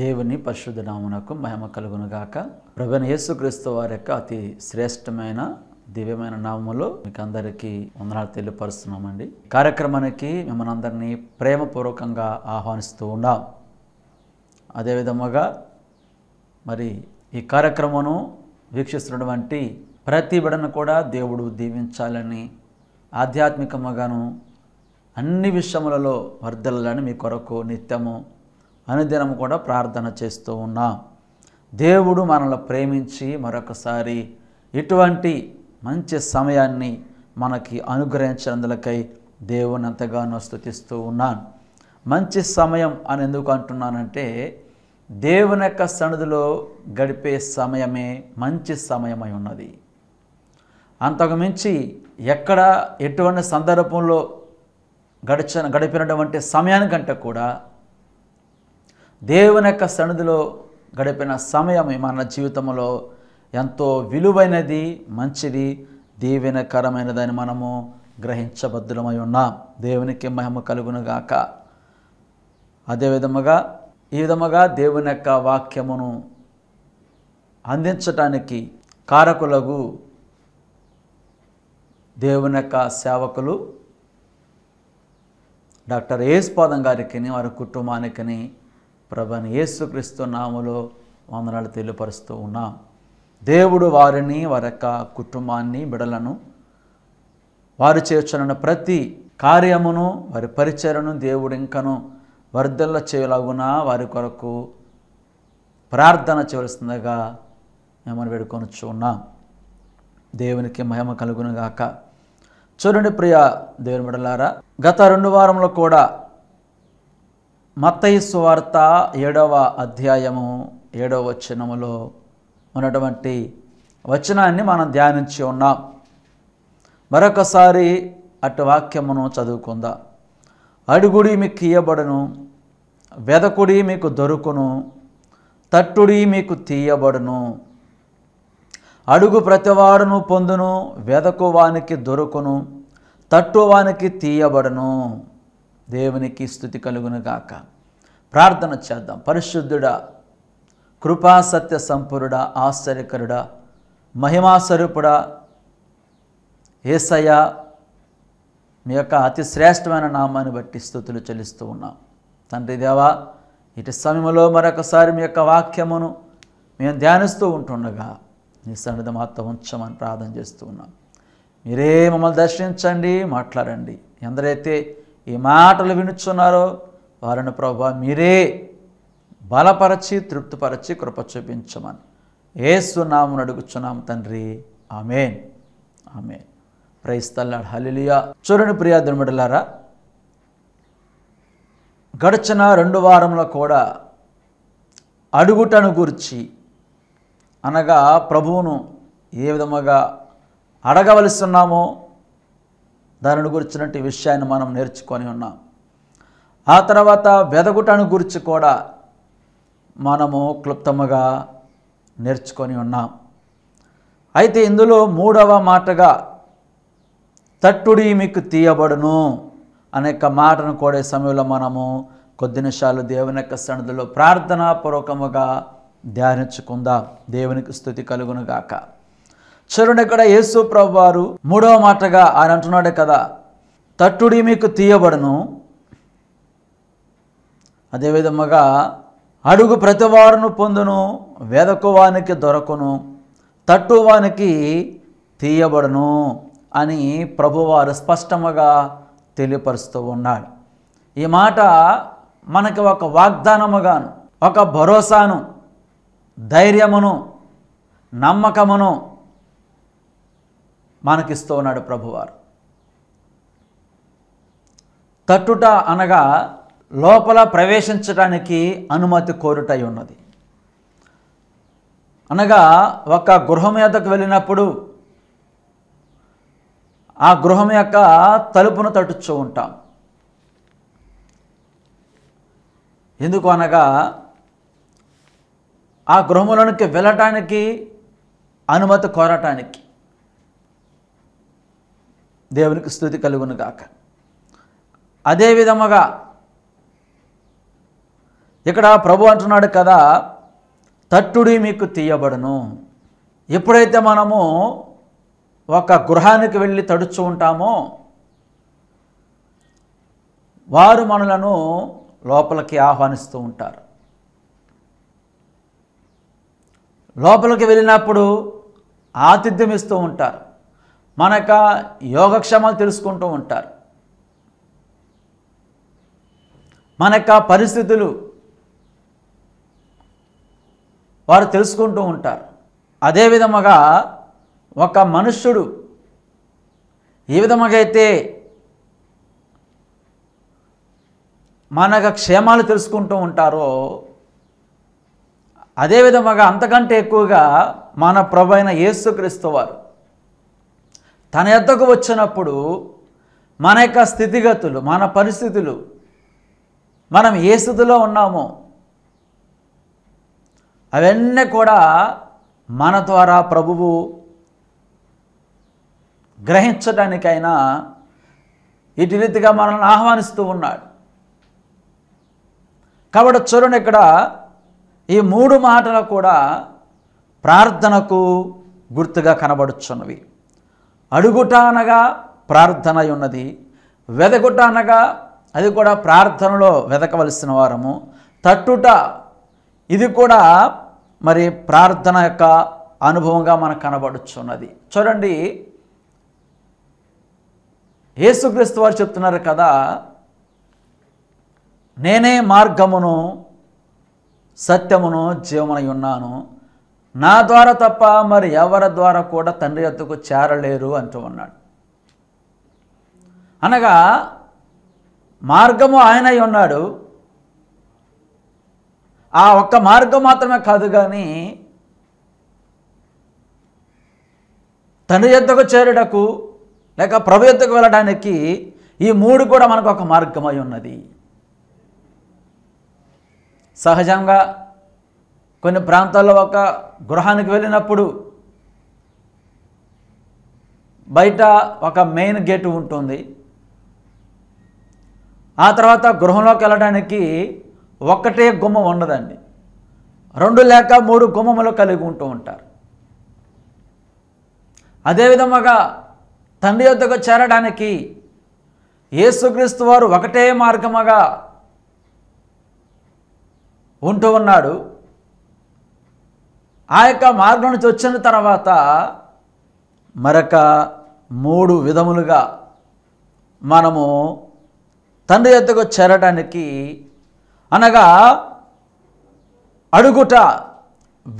దేవుని పరిశుద్ధనామునకు మహిమ కలుగునుగాక యేసు యేసుక్రీస్తు వారి యొక్క అతి శ్రేష్టమైన దివ్యమైన నామములు మీకు అందరికీ వందనాలు తెలియపరుస్తున్నామండి కార్యక్రమానికి మిమ్మల్ని అందరినీ ప్రేమపూర్వకంగా ఆహ్వానిస్తూ ఉన్నాం అదేవిధముగా మరి ఈ కార్యక్రమను వీక్షిస్తున్నటువంటి ప్రతి బిడను కూడా దేవుడు దీవించాలని ఆధ్యాత్మికముగాను అన్ని విషయములలో వర్ధలని మీ కొరకు నిత్యము అనుదినం కూడా ప్రార్థన చేస్తూ ఉన్నాం దేవుడు మనల్ని ప్రేమించి మరొకసారి ఇటువంటి మంచి సమయాన్ని మనకి అనుగ్రహించినందులకై దేవుని ఎంతగానో స్థుతిస్తూ ఉన్నాను మంచి సమయం అని ఎందుకు అంటున్నానంటే దేవుని యొక్క సన్నిధిలో గడిపే సమయమే మంచి సమయమై ఉన్నది అంతకుమించి ఎక్కడ ఎటువంటి సందర్భంలో గడిచిన గడిపినటువంటి సమయానికంటే కూడా దేవుని యొక్క సన్నిధిలో గడిపిన సమయం మన జీవితంలో ఎంతో విలువైనది మంచిది దీవెనకరమైనదని మనము గ్రహించబద్ధులమై ఉన్నాం దేవునికి మహిమ కలుగునుగాక అదేవిధముగా ఈ విధముగా దేవుని యొక్క వాక్యమును అందించటానికి కారకులకు దేవుని యొక్క సేవకులు డాక్టర్ ఏస్పాదం గారికి వారి కుటుంబానికి ప్రభని యేసుక్రీస్తు నామలో వందనాలు తెలియపరుస్తూ ఉన్నాం దేవుడు వారిని వారి యొక్క కుటుంబాన్ని బిడలను వారు చేర్చున్న ప్రతి కార్యమును వారి పరిచయను దేవుడు ఇంకను వర్ధల్ల చేయలాగున వారి కొరకు ప్రార్థన చేయవలసిందిగా మేము వేడుకొని ఉన్నాం దేవునికి మహిమ కలుగునుగాక చూడండి ప్రియ దేవుని బిడలారా గత రెండు వారంలో కూడా మత్తయి సువార్త ఏడవ అధ్యాయము ఏడవ వచనములో ఉన్నటువంటి వచనాన్ని మనం ధ్యానించి ఉన్నాం మరొకసారి అటు వాక్యమును చదువుకుందాం అడుగుడి మీకు ఇయ్యబడును వెదకుడి మీకు దొరుకును తట్టుడి మీకు తీయబడును అడుగు ప్రతివాడును పొందును వెదకు వానికి దొరుకును తట్టువానికి తీయబడును దేవునికి స్థుతి కలుగునుగాక ప్రార్థన చేద్దాం పరిశుద్ధుడా కృపా సత్య సంపూరుడా ఆశ్చర్యకరుడా మహిమాస్వరూపుడా ఏసయ మీ యొక్క అతి శ్రేష్టమైన నామాన్ని బట్టి స్థుతులు చెల్లిస్తూ ఉన్నాం తండ్రి దేవా ఇటు సమయంలో మరొకసారి మీ యొక్క వాక్యమును మేము ధ్యానిస్తూ ఉంటుండగా మీ సన్నిధి మాత్రం ఉంచమని ప్రార్థన చేస్తూ ఉన్నాం మీరే మమ్మల్ని దర్శించండి మాట్లాడండి ఎందరైతే ఈ మాటలు వినుచున్నారో వారిని ప్రభు మీరే బలపరచి తృప్తిపరచి కృప చూపించమని ఏసునాము అడుగుచున్నాం తండ్రి ఆమెన్ ఆమెన్ ప్రైస్తల్లాడు హలిలియా చూడని ప్రియా దుమిడలారా గడిచిన రెండు వారంలో కూడా అడుగుటను గురించి అనగా ప్రభువును ఏ విధముగా అడగవలసి ఉన్నామో దానిని గురించినటువంటి విషయాన్ని మనం నేర్చుకొని ఉన్నాం ఆ తర్వాత వెదగుటను గురించి కూడా మనము క్లుప్తముగా నేర్చుకొని ఉన్నాం అయితే ఇందులో మూడవ మాటగా తట్టుడి మీకు తీయబడును అనేక మాటను కూడా సమయంలో మనము కొద్ది నిమిషాలు దేవుని యొక్క సన్నిధిలో ప్రార్థనాపూర్వకముగా ధ్యానించుకుందాం దేవునికి స్థుతి కలుగునుగాక చూడండి ఇక్కడ యేసు ప్రభు వారు మూడవ మాటగా ఆయన అంటున్నాడే కదా తట్టుడి మీకు తీయబడును అదేవిధముగా అడుగు ప్రతివారును పొందును వెదకువానికి దొరకును తట్టువానికి తీయబడును అని ప్రభువారు స్పష్టముగా తెలియపరుస్తూ ఉన్నాడు ఈ మాట మనకి ఒక వాగ్దానముగాను ఒక భరోసాను ధైర్యమును నమ్మకమును మనకిస్తూ ఉన్నాడు ప్రభువారు తట్టుట అనగా లోపల ప్రవేశించడానికి అనుమతి కోరుటై ఉన్నది అనగా ఒక గృహం మీదకు వెళ్ళినప్పుడు ఆ గృహం యొక్క తలుపును తట్టుచూ ఉంటాం ఎందుకు అనగా ఆ గృహంలోనికి వెళ్ళటానికి అనుమతి కోరటానికి దేవునికి స్థుతి కలుగునుగాక అదే అదేవిధముగా ఇక్కడ ప్రభు అంటున్నాడు కదా తట్టుడి మీకు తీయబడును ఎప్పుడైతే మనము ఒక గృహానికి వెళ్ళి తడుచు ఉంటామో వారు మనలను లోపలికి ఆహ్వానిస్తూ ఉంటారు లోపలికి వెళ్ళినప్పుడు ఆతిథ్యం ఇస్తూ ఉంటారు మన యొక్క యోగక్షేమాలు తెలుసుకుంటూ ఉంటారు మన యొక్క పరిస్థితులు వారు తెలుసుకుంటూ ఉంటారు అదే విధముగా ఒక మనుష్యుడు ఏ విధముగా అయితే యొక్క క్షేమాలు తెలుసుకుంటూ ఉంటారో అదేవిధముగా అంతకంటే ఎక్కువగా మన ప్రభు అయిన యేసుక్రీస్తు వారు తన ఎద్దకు వచ్చినప్పుడు మన యొక్క స్థితిగతులు మన పరిస్థితులు మనం ఏ స్థితిలో ఉన్నామో అవన్నీ కూడా మన ద్వారా ప్రభువు గ్రహించడానికైనా ఇటు రీతిగా మనల్ని ఆహ్వానిస్తూ ఉన్నాడు కాబట్టి చూడండి ఇక్కడ ఈ మూడు మాటలు కూడా ప్రార్థనకు గుర్తుగా కనబడుచున్నవి అడుగుట అనగా ప్రార్థన ఉన్నది వెదగుట అనగా అది కూడా ప్రార్థనలో వెదకవలసిన వారము తట్టుట ఇది కూడా మరి ప్రార్థన యొక్క అనుభవంగా మనకు కనబడుచున్నది చూడండి యేసుక్రీస్తు వారు చెప్తున్నారు కదా నేనే మార్గమును సత్యమును జీవమునై ఉన్నాను నా ద్వారా తప్ప మరి ఎవరి ద్వారా కూడా తండ్రి వద్దకు చేరలేరు అంటూ ఉన్నాడు అనగా మార్గము ఆయన ఉన్నాడు ఆ ఒక్క మార్గం మాత్రమే కాదు కానీ తండ్రి ఎద్దకు చేరుటకు లేక ప్రభు ఎద్దకు వెళ్ళడానికి ఈ మూడు కూడా మనకు ఒక మార్గమై ఉన్నది సహజంగా కొన్ని ప్రాంతాల్లో ఒక గృహానికి వెళ్ళినప్పుడు బయట ఒక మెయిన్ గేటు ఉంటుంది ఆ తర్వాత గృహంలోకి వెళ్ళడానికి ఒక్కటే గుమ్మం ఉండదండి రెండు లేక మూడు గుమ్మములు కలిగి ఉంటూ ఉంటారు అదేవిధముగా తండ్రి యొక్కకు చేరడానికి ఏసుక్రీస్తు వారు ఒకటే మార్గముగా ఉంటూ ఉన్నాడు ఆ యొక్క మార్గం నుంచి వచ్చిన తర్వాత మరొక మూడు విధములుగా మనము తండ్రి ఎద్దకు చేరడానికి అనగా అడుగుట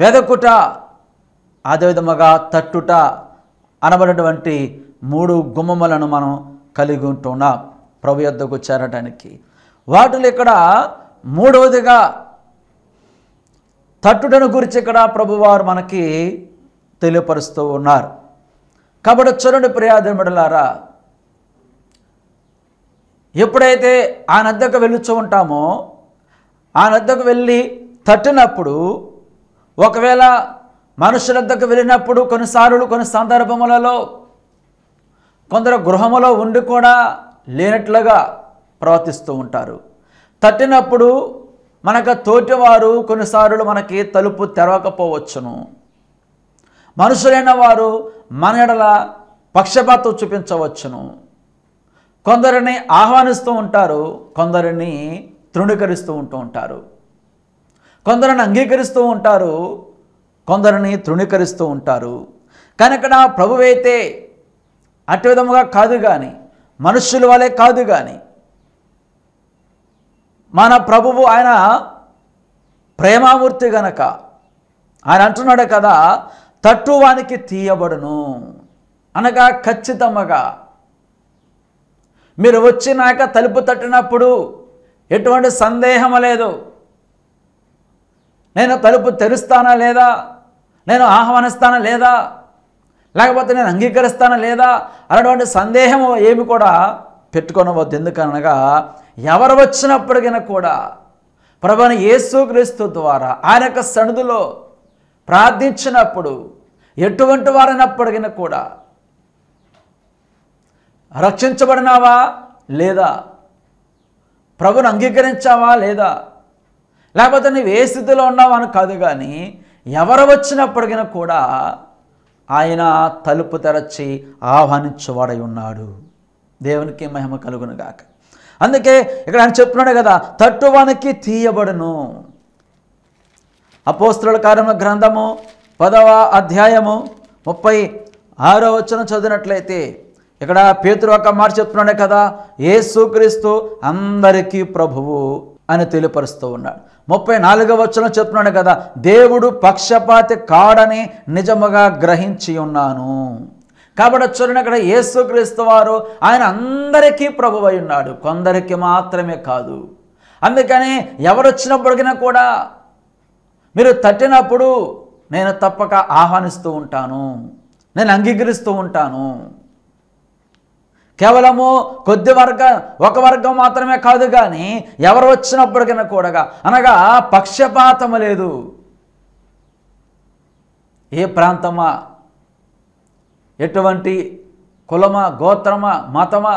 వెదకుట అదేవిధముగా తట్టుట అనబడినటువంటి మూడు గుమ్మములను మనం కలిగి ఉంటున్నాం ప్రభు యొద్దకు చేరడానికి వాటిలో ఇక్కడ మూడవదిగా తట్టుడను గురించి ఇక్కడ ప్రభువారు మనకి తెలియపరుస్తూ ఉన్నారు కాబట్టి చూడండి ప్రియాదిమడలారా ఎప్పుడైతే ఆ నద్దకు వెళ్ళుతూ ఉంటామో ఆ నద్దకు వెళ్ళి తట్టినప్పుడు ఒకవేళ మనుషుల దగ్గర వెళ్ళినప్పుడు కొన్నిసార్లు కొన్ని సందర్భములలో కొందరు గృహములో ఉండి కూడా లేనట్లుగా ప్రవర్తిస్తూ ఉంటారు తట్టినప్పుడు మనకు తోటివారు కొన్నిసార్లు మనకి తలుపు తెరవకపోవచ్చును మనుషులైన వారు మన ఎడల పక్షపాతం చూపించవచ్చును కొందరిని ఆహ్వానిస్తూ ఉంటారు కొందరిని తృణీకరిస్తూ ఉంటూ ఉంటారు కొందరిని అంగీకరిస్తూ ఉంటారు కొందరిని తృణీకరిస్తూ ఉంటారు కనుక నా ప్రభువైతే అటు విధముగా కాదు కానీ మనుషుల వలె కాదు కానీ మన ప్రభువు ఆయన ప్రేమామూర్తి గనక ఆయన అంటున్నాడు కదా తట్టువానికి తీయబడును అనగా ఖచ్చితంగా మీరు వచ్చినాక తలుపు తట్టినప్పుడు ఎటువంటి సందేహం లేదు నేను తలుపు తెరుస్తానా లేదా నేను ఆహ్వానిస్తానా లేదా లేకపోతే నేను అంగీకరిస్తానా లేదా అనేటువంటి సందేహం ఏమి కూడా పెట్టుకోనవద్దు ఎందుకనగా ఎవరు వచ్చినప్పటికైనా కూడా ప్రభుని యేసుక్రీస్తు ద్వారా ఆయన యొక్క సన్నిధిలో ప్రార్థించినప్పుడు ఎటువంటి వారైనప్పటికైనా కూడా రక్షించబడినావా లేదా ప్రభుని అంగీకరించావా లేదా లేకపోతే నువ్వు ఏ స్థితిలో ఉన్నావా అని కాదు కానీ ఎవరు వచ్చినప్పటికైనా కూడా ఆయన తలుపు తెరచి ఆహ్వానించబడై ఉన్నాడు దేవునికి మహిమ కలుగునుగాక అందుకే ఇక్కడ ఆయన చెప్తున్నాడు కదా తట్టువానికి తీయబడును అపోస్తుల కార్యముల గ్రంథము పదవ అధ్యాయము ముప్పై ఆరో వచ్చిన చదివినట్లయితే ఇక్కడ పేతురు ఒక మాట చెప్తున్నాడే కదా ఏసుక్రీస్తు అందరికీ ప్రభువు అని తెలియపరుస్తూ ఉన్నాడు ముప్పై నాలుగవ వచ్చిన చెప్తున్నాడే కదా దేవుడు పక్షపాతి కాడని నిజముగా గ్రహించి ఉన్నాను కాబట్టి చూడండి అక్కడ యేసుక్రీస్తు వారు ఆయన అందరికీ ప్రభు అయి ఉన్నాడు కొందరికి మాత్రమే కాదు అందుకని ఎవరు వచ్చినప్పటికైనా కూడా మీరు తట్టినప్పుడు నేను తప్పక ఆహ్వానిస్తూ ఉంటాను నేను అంగీకరిస్తూ ఉంటాను కేవలము కొద్ది వర్గ ఒక వర్గం మాత్రమే కాదు కానీ ఎవరు వచ్చినప్పటికైనా కూడా అనగా పక్షపాతము లేదు ఏ ప్రాంతమా ఎటువంటి కులమా గోత్రమా మతమా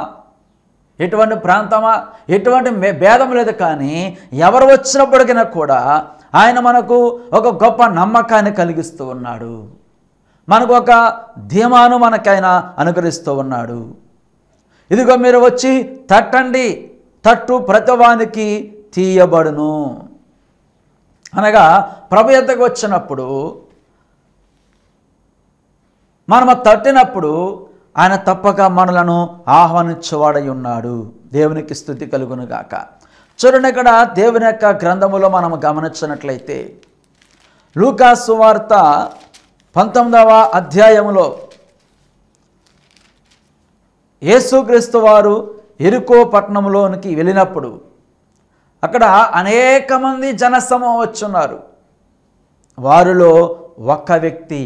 ఎటువంటి ప్రాంతమా ఎటువంటి భేదం లేదు కానీ ఎవరు వచ్చినప్పటికైనా కూడా ఆయన మనకు ఒక గొప్ప నమ్మకాన్ని కలిగిస్తూ ఉన్నాడు మనకు ఒక ధీమాను మనకైనా అనుగ్రహిస్తూ ఉన్నాడు ఇదిగో మీరు వచ్చి తట్టండి తట్టు ప్రతివానికి తీయబడును అనగా ప్రభు ఎంతకు వచ్చినప్పుడు మనము తట్టినప్పుడు ఆయన తప్పక మనలను ఆహ్వానించేవాడై ఉన్నాడు దేవునికి స్థుతి కలుగునుగాక చూడండి ఇక్కడ దేవుని యొక్క గ్రంథములో మనం గమనించినట్లయితే లూకాసు వార్త పంతొమ్మిదవ అధ్యాయములో యేసుక్రీస్తు వారు ఎరుకో పట్టణంలోనికి వెళ్ళినప్పుడు అక్కడ అనేక మంది జనసమూహం వచ్చున్నారు వారిలో ఒక్క వ్యక్తి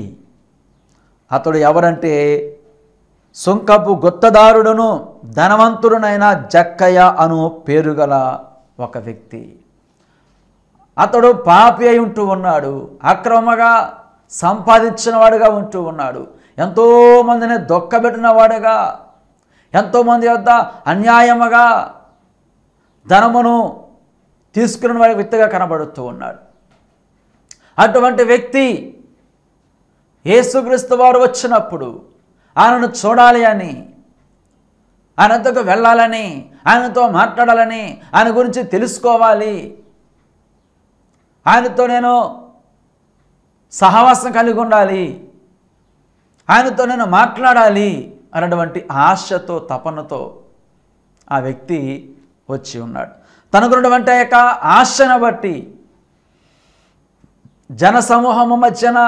అతడు ఎవరంటే సుంకపు గుత్తదారుడును ధనవంతుడునైన జక్కయ్య అను పేరుగల ఒక వ్యక్తి అతడు పాపి అయి ఉంటూ ఉన్నాడు అక్రమగా సంపాదించిన వాడుగా ఉంటూ ఉన్నాడు ఎంతోమందిని దొక్కబెట్టిన వాడుగా ఎంతోమంది వద్ద అన్యాయముగా ధనమును తీసుకున్న వాడి వ్యక్తిగా కనబడుతూ ఉన్నాడు అటువంటి వ్యక్తి యేసుక్రీస్తు వారు వచ్చినప్పుడు ఆయనను చూడాలి అని ఆయనతో వెళ్ళాలని ఆయనతో మాట్లాడాలని ఆయన గురించి తెలుసుకోవాలి ఆయనతో నేను సహవాసం కలిగి ఉండాలి ఆయనతో నేను మాట్లాడాలి అన్నటువంటి ఆశతో తపనతో ఆ వ్యక్తి వచ్చి ఉన్నాడు తనకున్నటువంటి యొక్క ఆశను బట్టి జన సమూహము మధ్యన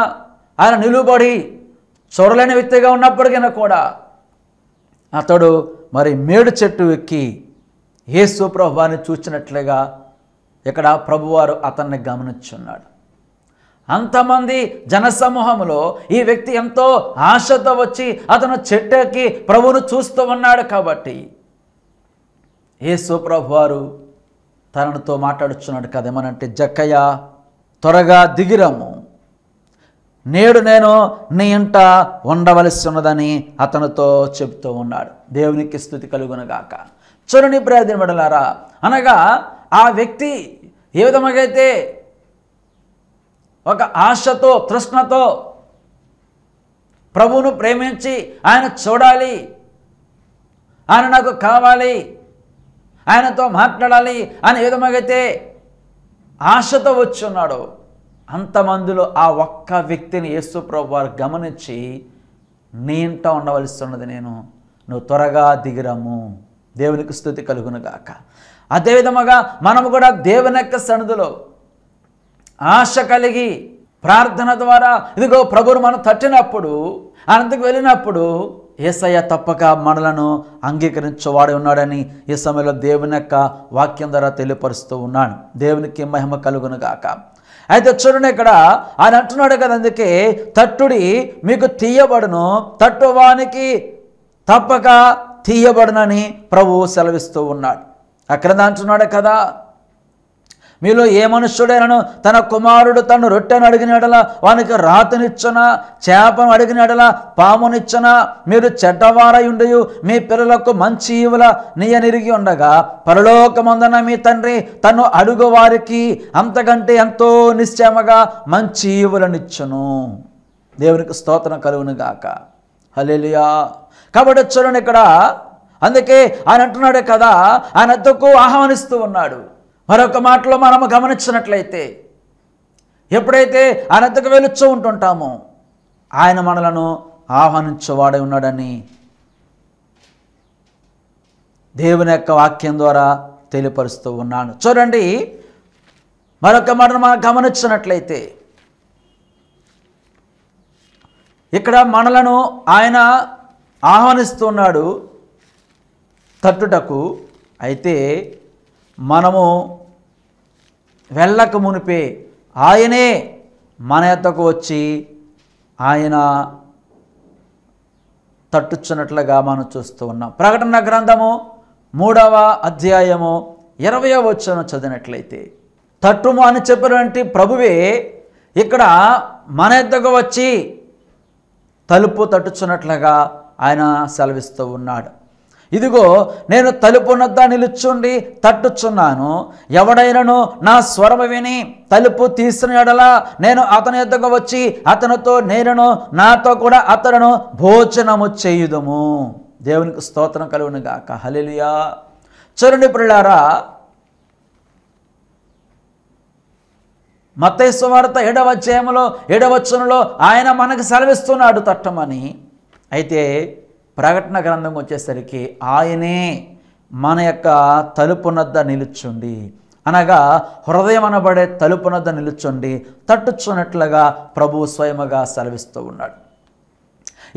ఆయన నిలుబడి చూడలేని వ్యక్తిగా ఉన్నప్పటికైనా కూడా అతడు మరి మేడు చెట్టు ఎక్కి యేసు ప్రభువాన్ని చూసినట్లుగా ఇక్కడ ప్రభువారు అతన్ని గమనించున్నాడు అంతమంది జనసమూహంలో ఈ వ్యక్తి ఎంతో ఆశతో వచ్చి అతను చెట్టెక్కి ప్రభువును చూస్తూ ఉన్నాడు కాబట్టి యేసు ప్రభువారు తనతో మాట్లాడుచున్నాడు కదేమనంటే జక్కయ్య త్వరగా దిగిరము నేడు నేను నీ ఇంట ఉండవలసి ఉన్నదని అతనితో చెబుతూ ఉన్నాడు దేవునికి స్థుతి కలుగునగాక చూడని పడలారా అనగా ఆ వ్యక్తి ఏ విధమైతే ఒక ఆశతో తృష్ణతో ప్రభువును ప్రేమించి ఆయన చూడాలి ఆయన నాకు కావాలి ఆయనతో మాట్లాడాలి అని ఏ విధమైతే ఆశతో వచ్చున్నాడు అంతమందిలో ఆ ఒక్క వ్యక్తిని యేసుప్రభు వారు గమనించి నేంట ఉన్నది నేను నువ్వు త్వరగా దిగిరము దేవునికి స్థుతి కలుగును గాక అదేవిధముగా మనము కూడా దేవుని యొక్క సన్నిధిలో ఆశ కలిగి ప్రార్థన ద్వారా ఇదిగో ప్రభువు మనం తట్టినప్పుడు అనంతకు వెళ్ళినప్పుడు ఏసయ్య తప్పక మనలను అంగీకరించేవాడు ఉన్నాడని ఈ సమయంలో దేవుని యొక్క వాక్యం ద్వారా తెలియపరుస్తూ ఉన్నాను దేవునికి మహిమ కలుగును గాక అయితే చూడండి ఇక్కడ ఆయన అంటున్నాడు కదా అందుకే తట్టుడి మీకు తీయబడును తట్టువానికి తప్పక తీయబడునని ప్రభువు సెలవిస్తూ ఉన్నాడు అక్కడ అంటున్నాడు కదా మీలో ఏ మనుష్యుడైనను తన కుమారుడు తను రొట్టెను అడిగినడలా వానికి రాతనిచ్చునా చేపను అడిగినడలా పామునిచ్చునా మీరు చెడ్డవారయుండి మీ పిల్లలకు మంచి ఈవుల నియనిరిగి ఉండగా పరలోకమందన మీ తండ్రి తను అడుగు వారికి అంతకంటే ఎంతో నిశ్చేమగా మంచి ఈవులనిచ్చును దేవునికి స్తోత్రం కలుగును గాక హలేలియా కాబట్టి చూడండి ఇక్కడ అందుకే ఆయన అంటున్నాడే కదా ఆయన ఎంతకు ఆహ్వానిస్తూ ఉన్నాడు మరొక మాటలో మనము గమనించినట్లయితే ఎప్పుడైతే అనంతకు వెలుచు ఉంటుంటామో ఆయన మనలను ఆహ్వానించేవాడే ఉన్నాడని దేవుని యొక్క వాక్యం ద్వారా తెలియపరుస్తూ ఉన్నాను చూడండి మరొక మాట మనం గమనించినట్లయితే ఇక్కడ మనలను ఆయన ఆహ్వానిస్తున్నాడు తట్టుటకు అయితే మనము వెళ్ళక మునిపే ఆయనే మన ఎద్దకు వచ్చి ఆయన తట్టుచున్నట్లుగా మనం చూస్తూ ఉన్నాం ప్రకటన గ్రంథము మూడవ అధ్యాయము ఇరవై వచ్చిన చదివినట్లయితే తట్టుము అని చెప్పినటువంటి ప్రభువే ఇక్కడ మన ఎద్దకు వచ్చి తలుపు తట్టుచున్నట్లుగా ఆయన సెలవిస్తూ ఉన్నాడు ఇదిగో నేను తలుపు నిలుచుండి తట్టుచున్నాను ఎవడైనను నా స్వరము విని తలుపు తీసిన ఎడలా నేను అతని ఎద్దకు వచ్చి అతనితో నేనును నాతో కూడా అతను భోజనము చేయుదము దేవునికి స్తోత్రం కలుగును గాక హలిలియా చరుని పిల్లారా మతేశ్వ వార్త ఏడవ అధ్యాయంలో ఆయన మనకు సెలవిస్తున్నాడు తట్టమని అయితే ప్రకటన గ్రంథం వచ్చేసరికి ఆయనే మన యొక్క తలుపునద్ద నిలుచుండి అనగా హృదయం అనబడే తలుపునద్ద నిలుచుండి తట్టుచున్నట్లుగా ప్రభువు స్వయముగా సెలవిస్తూ ఉన్నాడు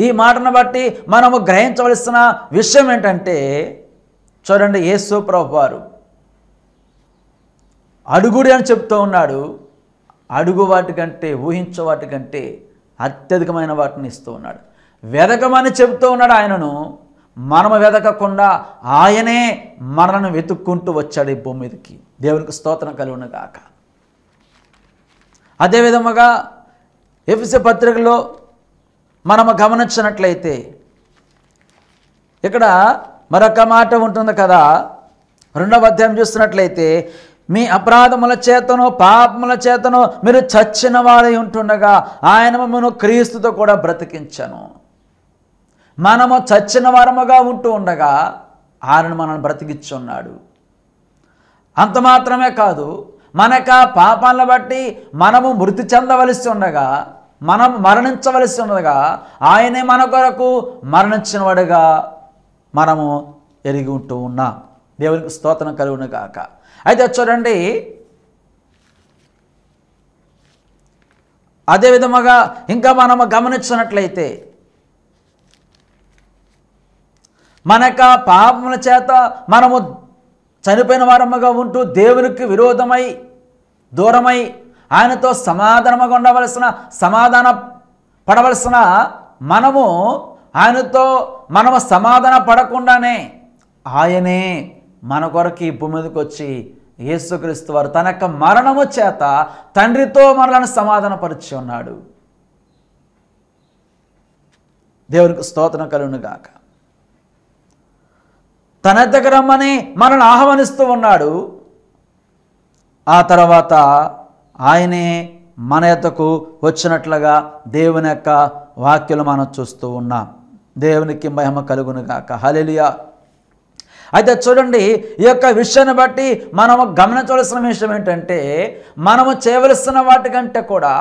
ఈ మాటను బట్టి మనము గ్రహించవలసిన విషయం ఏంటంటే చూడండి యేసు ప్రభు వారు అడుగుడి అని చెప్తూ ఉన్నాడు అడుగు వాటికంటే ఊహించే వాటికంటే అత్యధికమైన వాటిని ఇస్తూ ఉన్నాడు వెదకమని చెబుతూ ఉన్నాడు ఆయనను మనము వెదకకుండా ఆయనే మనను వెతుక్కుంటూ వచ్చాడు ఈ భూమి మీదకి దేవునికి స్తోత్రం కలిగిన గాక అదేవిధముగా ఎఫ్సి పత్రికలో మనము గమనించినట్లయితే ఇక్కడ మరొక మాట ఉంటుంది కదా రెండవ అధ్యాయం చూస్తున్నట్లయితే మీ అపరాధముల చేతను పాపముల చేతను మీరు చచ్చిన వాడై ఉంటుండగా ఆయన మిమ్మల్ని క్రీస్తుతో కూడా బ్రతికించను మనము చచ్చిన వరముగా ఉంటూ ఉండగా ఆయనను మనల్ని బ్రతికిచ్చున్నాడు అంత మాత్రమే కాదు మనక పాపాలను బట్టి మనము మృతి చెందవలసి ఉండగా మనం మరణించవలసి ఉండగా ఆయనే మన కొరకు మరణించినవాడుగా మనము ఎరిగి ఉంటూ ఉన్నాం దేవునికి స్తోత్రం కలుగును కాక అయితే చూడండి అదేవిధముగా ఇంకా మనము గమనించినట్లయితే మనక పాపముల చేత మనము చనిపోయిన వారముగా ఉంటూ దేవునికి విరోధమై దూరమై ఆయనతో సమాధానముగా ఉండవలసిన సమాధాన పడవలసిన మనము ఆయనతో మనము సమాధాన పడకుండానే ఆయనే మన కొరకు భూమి మీదకి వచ్చి యేసుక్రీస్తు వారు తన యొక్క మరణము చేత తండ్రితో మనలను పరిచి ఉన్నాడు దేవునికి స్తోత్రం కలుగును గాక తన దగ్గర రమ్మని మనల్ని ఆహ్వానిస్తూ ఉన్నాడు ఆ తర్వాత ఆయనే మన యొక్కకు వచ్చినట్లుగా దేవుని యొక్క వాక్యలు మనం చూస్తూ ఉన్నాం దేవునికి మహిమ గాక హలెలియా అయితే చూడండి ఈ యొక్క విషయాన్ని బట్టి మనము గమనించవలసిన విషయం ఏంటంటే మనము చేయవలసిన వాటికంటే కూడా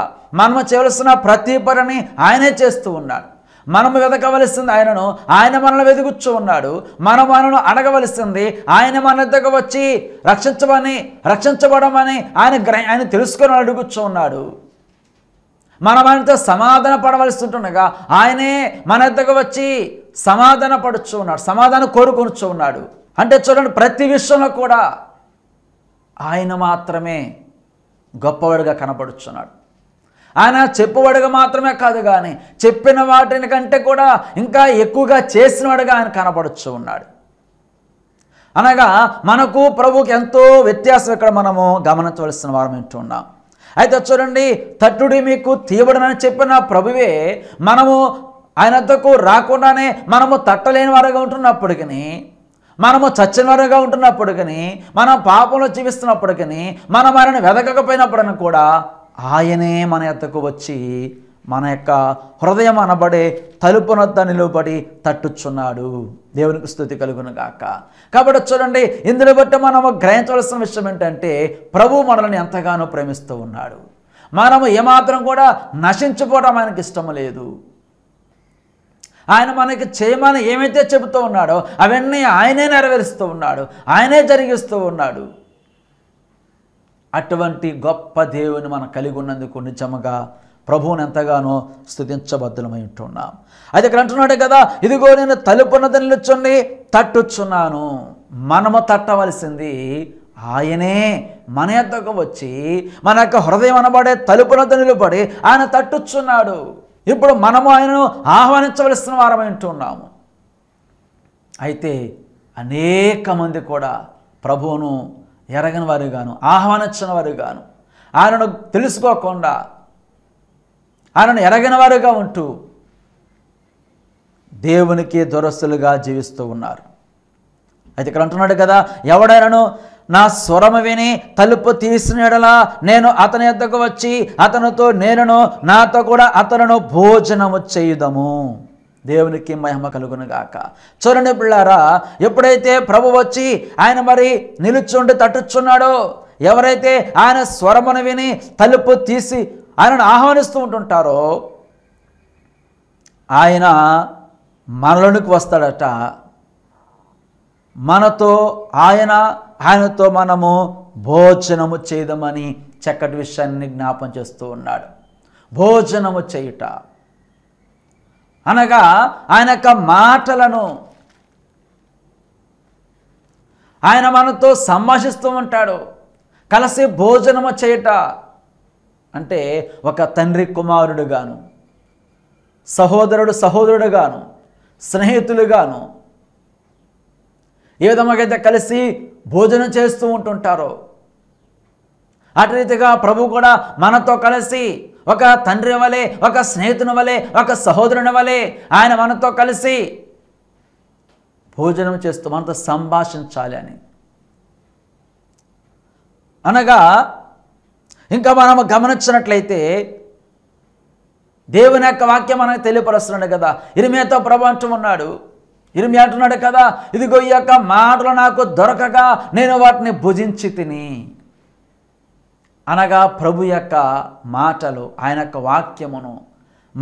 మనము చేయవలసిన ప్రతి పనిని ఆయనే చేస్తూ ఉన్నాడు మనం వెతకవలసింది ఆయనను ఆయన మనల్ని వెతుకుచ్చు ఉన్నాడు మనం ఆయనను అడగవలసింది ఆయన మన దగ్గర వచ్చి రక్షించమని రక్షించబడమని ఆయన గ్ర ఆయన తెలుసుకొని అడుగుచ్చు ఉన్నాడు మనం ఆయనతో సమాధాన పడవలసి ఉంటుండగా ఆయనే మన దగ్గర వచ్చి సమాధాన పడుచు ఉన్నాడు సమాధానం కోరుకొనుచు ఉన్నాడు అంటే చూడండి ప్రతి విషయంలో కూడా ఆయన మాత్రమే గొప్పవాడిగా కనపడుచున్నాడు ఆయన చెప్పబడగ మాత్రమే కాదు కానీ చెప్పిన వాటిని కంటే కూడా ఇంకా ఎక్కువగా చేసినవాడుగా ఆయన కనపడుచు ఉన్నాడు అనగా మనకు ప్రభుకి ఎంతో వ్యత్యాసం ఇక్కడ మనము గమనించవలసిన వారం వింటూ ఉన్నాం అయితే చూడండి తట్టుడి మీకు తీయబడనని చెప్పిన ప్రభువే మనము ఆయనద్దకు రాకుండానే మనము తట్టలేని వారుగా ఉంటున్నప్పటికీ మనము వారుగా ఉంటున్నప్పటికీ మనం పాపంలో జీవిస్తున్నప్పటికీ మనం ఆయన వెదకకపోయినప్పుడని కూడా ఆయనే మన ఎత్తకు వచ్చి మన యొక్క హృదయం అనబడే తలుపునొద్ద నిలువబడి తట్టుచున్నాడు దేవునికి స్థుతి కలుగును గాక కాబట్టి చూడండి ఇందులో బట్టి మనము గ్రహించవలసిన విషయం ఏంటంటే ప్రభు మనల్ని ఎంతగానో ప్రేమిస్తూ ఉన్నాడు మనము ఏమాత్రం కూడా నశించుకోవడం ఆయనకి ఇష్టం లేదు ఆయన మనకి చేయమని ఏమైతే చెబుతూ ఉన్నాడో అవన్నీ ఆయనే నెరవేరుస్తూ ఉన్నాడు ఆయనే జరిగిస్తూ ఉన్నాడు అటువంటి గొప్ప దేవుని మనం కలిగి ఉన్నందుకు నిజముగా ప్రభువుని ఎంతగానో స్థుతించబద్ధులమై ఉంటున్నాం అయితే ఇక్కడ అంటున్నాడు కదా ఇదిగో నేను తలుపున నిలుచుండి తట్టుచున్నాను మనము తట్టవలసింది ఆయనే మన యొక్కకు వచ్చి మన యొక్క హృదయం అనబడే తలుపున నిలబడి ఆయన తట్టుచున్నాడు ఇప్పుడు మనము ఆయనను ఆహ్వానించవలసిన వారమై ఉంటున్నాము అయితే అనేక మంది కూడా ప్రభువును ఎరగని వారు గాను ఆహ్వానించిన వారు గాను ఆయనను తెలుసుకోకుండా ఆయనను ఎరగని వారుగా ఉంటూ దేవునికి దురస్తులుగా జీవిస్తూ ఉన్నారు అయితే ఇక్కడ అంటున్నాడు కదా ఎవడైనాను నా స్వరము విని తలుపు తీసినడలా నేను అతని ఎద్దకు వచ్చి అతనితో నేనును నాతో కూడా అతనును భోజనము చేయుదము దేవునికి మహిమ కలుగునుగాక చూడండి పిల్లారా ఎప్పుడైతే ప్రభు వచ్చి ఆయన మరి నిలుచుండి తట్టుచున్నాడో ఎవరైతే ఆయన స్వరమును విని తలుపు తీసి ఆయనను ఆహ్వానిస్తూ ఉంటుంటారో ఆయన మనలోనికి వస్తాడట మనతో ఆయన ఆయనతో మనము భోజనము చేయదమని చక్కటి విషయాన్ని జ్ఞాపం చేస్తూ ఉన్నాడు భోజనము చేయుట అనగా ఆయన యొక్క మాటలను ఆయన మనతో సంభాషిస్తూ ఉంటాడు కలిసి భోజనము చేయట అంటే ఒక తండ్రి కుమారుడుగాను సహోదరుడు సహోదరుడుగాను స్నేహితులుగాను ఏ విధముగైతే కలిసి భోజనం చేస్తూ ఉంటుంటారో అటు రీతిగా ప్రభు కూడా మనతో కలిసి ఒక తండ్రి వలె ఒక స్నేహితుని వలె ఒక సహోదరుని వలె ఆయన మనతో కలిసి భోజనం చేస్తూ మనతో సంభాషించాలి అని అనగా ఇంకా మనం గమనించినట్లయితే దేవుని యొక్క వాక్యం మనకు తెలియపరుస్తున్నాడు కదా ఇరిమేతో ప్రభావించం ఉన్నాడు ఇరిమి అంటున్నాడు కదా ఇదిగో ఈ యొక్క మాటలు నాకు దొరకగా నేను వాటిని భుజించి తిని అనగా ప్రభు యొక్క మాటలు ఆయన యొక్క వాక్యమును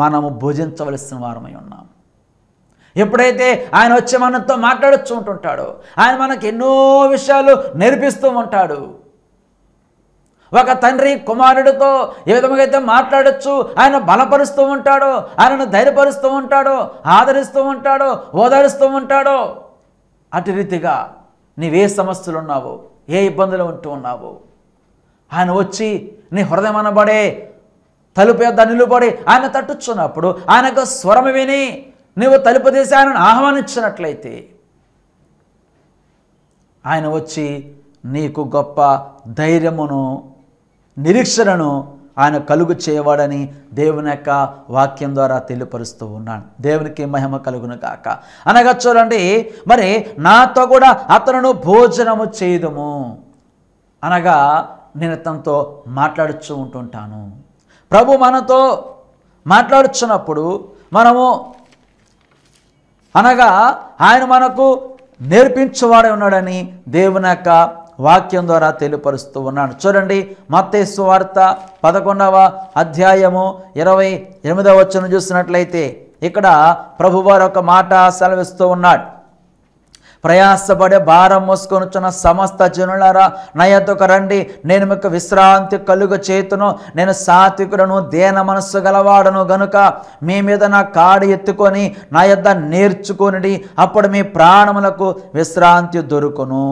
మనము భుజించవలసిన వారమై ఉన్నాం ఎప్పుడైతే ఆయన వచ్చి మనతో మాట్లాడుతూ ఉంటుంటాడో ఆయన మనకు ఎన్నో విషయాలు నేర్పిస్తూ ఉంటాడు ఒక తండ్రి కుమారుడితో ఏ విధంగా అయితే మాట్లాడచ్చు ఆయన బలపరుస్తూ ఉంటాడో ఆయనను ధైర్యపరుస్తూ ఉంటాడో ఆదరిస్తూ ఉంటాడో ఓదరిస్తూ ఉంటాడో అటు రీతిగా నీవే సమస్యలు ఉన్నావో ఏ ఇబ్బందులు ఉంటూ ఉన్నావో ఆయన వచ్చి నీ హృదయం అనబడే తలుపు యొద్ద నిలుబడి ఆయన తట్టుచున్నప్పుడు ఆయన యొక్క స్వరం విని నువ్వు తలుపు తీసి ఆయనను ఆహ్వానించినట్లయితే ఆయన వచ్చి నీకు గొప్ప ధైర్యమును నిరీక్షణను ఆయన కలుగు చేయవాడని దేవుని యొక్క వాక్యం ద్వారా తెలియపరుస్తూ ఉన్నాను దేవునికి మహిమ కలుగును కాక అనగా చూడండి మరి నాతో కూడా అతను భోజనము చేయదము అనగా నేను తనతో మాట్లాడుచూ ఉంటుంటాను ప్రభు మనతో మాట్లాడుచున్నప్పుడు మనము అనగా ఆయన మనకు నేర్పించేవాడే ఉన్నాడని దేవుని యొక్క వాక్యం ద్వారా తెలియపరుస్తూ ఉన్నాడు చూడండి మత్తేసు వార్త పదకొండవ అధ్యాయము ఇరవై ఎనిమిదవ వచ్చను చూసినట్లయితే ఇక్కడ ప్రభువారు ఒక మాట సెలవిస్తూ ఉన్నాడు ప్రయాసపడే భారం మోసుకొని వచ్చిన సమస్త జనులరా నా రండి నేను మీకు విశ్రాంతి కలుగు చేతును నేను సాత్వికుడను దేన మనస్సు గలవాడను గనుక మీ మీద నా కాడి ఎత్తుకొని నా యొద్ద నేర్చుకొనిడి అప్పుడు మీ ప్రాణములకు విశ్రాంతి దొరుకును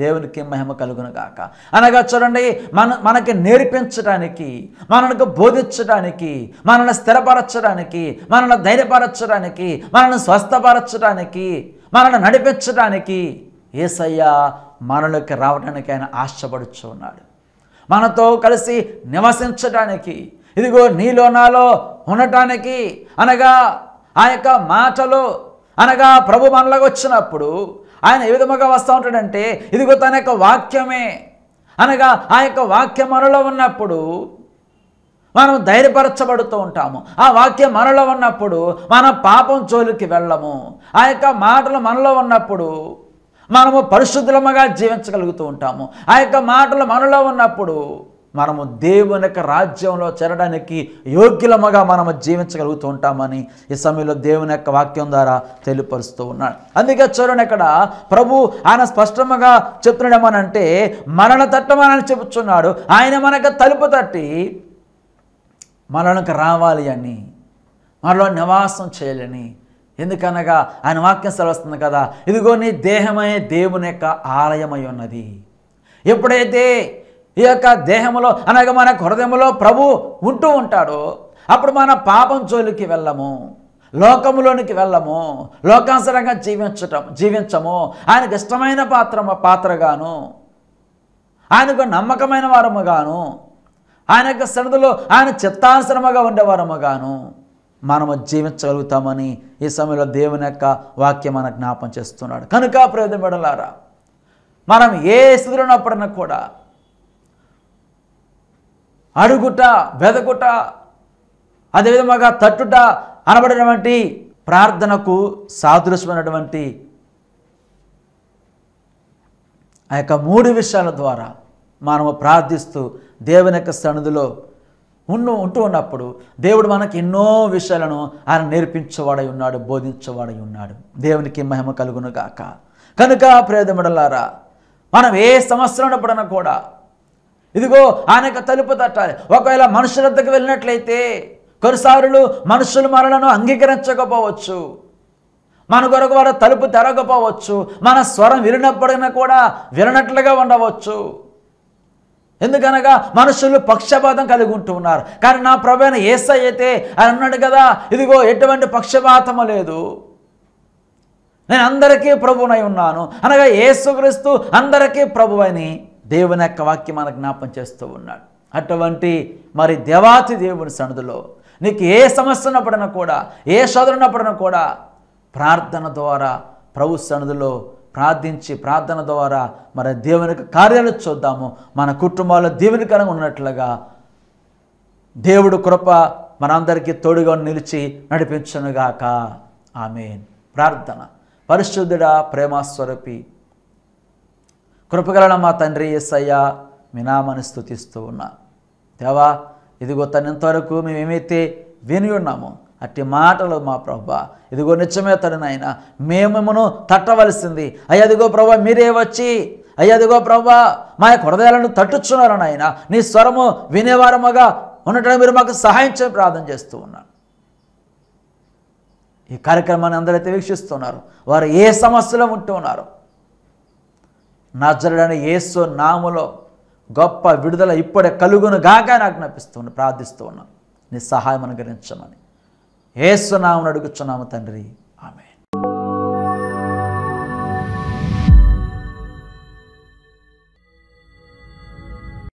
దేవునికి మహిమ కలుగును గాక అనగా చూడండి మన మనకి నేర్పించడానికి మనకు బోధించడానికి మనల్ని స్థిరపరచడానికి మనల్ని ధైర్యపరచడానికి మనల్ని స్వస్థపరచడానికి మనల్ని నడిపించడానికి ఏసయ్య మనలోకి రావడానికి ఆయన ఆశపడుచు ఉన్నాడు మనతో కలిసి నివసించడానికి ఇదిగో నీలో నాలో ఉండటానికి అనగా ఆ యొక్క మాటలు అనగా ప్రభు మనలోకి వచ్చినప్పుడు ఆయన ఏ విధముగా వస్తూ ఉంటాడంటే ఇదిగో తన యొక్క వాక్యమే అనగా ఆ యొక్క వాక్యం మనలో ఉన్నప్పుడు మనం ధైర్యపరచబడుతూ ఉంటాము ఆ వాక్యం మనలో ఉన్నప్పుడు మన పాపం జోలికి వెళ్ళము ఆ యొక్క మాటలు మనలో ఉన్నప్పుడు మనము పరిశుద్ధమగా జీవించగలుగుతూ ఉంటాము ఆ యొక్క మాటలు మనలో ఉన్నప్పుడు మనము దేవుని యొక్క రాజ్యంలో చేరడానికి యోగ్యులముగా మనము జీవించగలుగుతూ ఉంటామని ఈ సమయంలో దేవుని యొక్క వాక్యం ద్వారా తెలియపరుస్తూ ఉన్నాడు అందుకే చూడండి ఇక్కడ ప్రభు ఆయన స్పష్టముగా చెప్తున్నాడేమనంటే మరణ తట్టమని చెబుతున్నాడు ఆయన మనకు తలుపు తట్టి మనలోకి రావాలి అని మనలో నివాసం చేయాలని ఎందుకనగా ఆయన వాక్యం సెలవుస్తుంది కదా ఇదిగో నీ దేహమే దేవుని యొక్క ఆలయమై ఉన్నది ఎప్పుడైతే ఈ యొక్క దేహంలో అనగా మన హృదయంలో ప్రభు ఉంటూ ఉంటాడో అప్పుడు మన పాపం జోలికి వెళ్ళము లోకంలోనికి వెళ్ళము లోకాసరంగా జీవించటం జీవించము ఆయనకు ఇష్టమైన పాత్ర పాత్రగాను ఆయనకు నమ్మకమైన వారముగాను ఆయన యొక్క సన్నిధిలో ఆయన చిత్తాశ్రమగా గాను మనము జీవించగలుగుతామని ఈ సమయంలో దేవుని యొక్క వాక్యం మన జ్ఞాపం చేస్తున్నాడు కనుక పెడలారా మనం ఏ స్థితిలో ఉన్నప్పుడన్నా కూడా అడుగుట వెదకుట అదేవిధంగా తట్టుట అనబడినటువంటి ప్రార్థనకు సాదృశ్యమైనటువంటి ఆ యొక్క మూడు విషయాల ద్వారా మనము ప్రార్థిస్తూ దేవుని యొక్క సన్నిధిలో ఉన్ను ఉంటూ ఉన్నప్పుడు దేవుడు మనకి ఎన్నో విషయాలను ఆయన నేర్పించేవాడై ఉన్నాడు బోధించేవాడై ఉన్నాడు దేవునికి మహిమ కలుగును గాక కనుక ప్రేదమిడలారా మనం ఏ సమస్యలు ఉన్నప్పుడన్నా కూడా ఇదిగో ఆయన యొక్క తలుపు తట్టాలి ఒకవేళ మనుషుల వెళ్ళినట్లయితే కొన్నిసార్లు మనుషులు మనలను అంగీకరించకపోవచ్చు మన కొరకు వారు తలుపు తెరగకపోవచ్చు మన స్వరం వినప్పటికైనా కూడా విననట్లుగా ఉండవచ్చు ఎందుకనగా మనుషులు పక్షపాతం కలిగి ఉంటూ ఉన్నారు కానీ నా ప్రభైన ఏసై అయితే అని అన్నాడు కదా ఇదిగో ఎటువంటి పక్షపాతము లేదు నేను అందరికీ ప్రభునై ఉన్నాను అనగా ఏసుక్రీస్తు అందరికీ ప్రభు అని దేవుని యొక్క వాక్యం మనకు జ్ఞాపం చేస్తూ ఉన్నాడు అటువంటి మరి దేవాతి దేవుని సన్నిధిలో నీకు ఏ సమస్య ఉన్నప్పుడైనా కూడా ఏ శోధన కూడా ప్రార్థన ద్వారా ప్రభు సన్నిధిలో ప్రార్థించి ప్రార్థన ద్వారా మరి దేవుని కార్యాలు చూద్దాము మన కుటుంబాల్లో దేవునికరంగా ఉన్నట్లుగా దేవుడు కృప మనందరికీ తోడుగా నిలిచి నడిపించునుగాక ఆమె ప్రార్థన పరిశుద్ధుడా ప్రేమాస్వరూపి కృపగలన మా తండ్రి ఎస్సయ్య మీ నామని స్థుతిస్తూ ఉన్నా దేవా ఇదిగో తన ఇంతవరకు మేమేమైతే విని ఉన్నామో అట్టి మాటలు మా ప్రభా ఇదిగో నిత్యమే తడు నాయన మేమేమను తట్టవలసింది అయ్యదిగో ప్రభా మీరే వచ్చి అయ్యదిగో ప్రభా మా యొక్క హృదయాలను తట్టుచున్నారు ఆయన నీ స్వరము వినేవారముగా ఉండటం మీరు మాకు సహాయం చే ప్రార్థన చేస్తూ ఉన్నాను ఈ కార్యక్రమాన్ని అందరైతే వీక్షిస్తున్నారు వారు ఏ సమస్యలో నా నజరడని ఏసు నాములో గొప్ప విడుదల ఇప్పుడే కలుగును గాక నాకు నపిస్తూ ప్రార్థిస్తూ ఉన్నాను నీ సహాయం అనుగ్రహించమని ఏసునామును అడుగుచున్నాము తండ్రి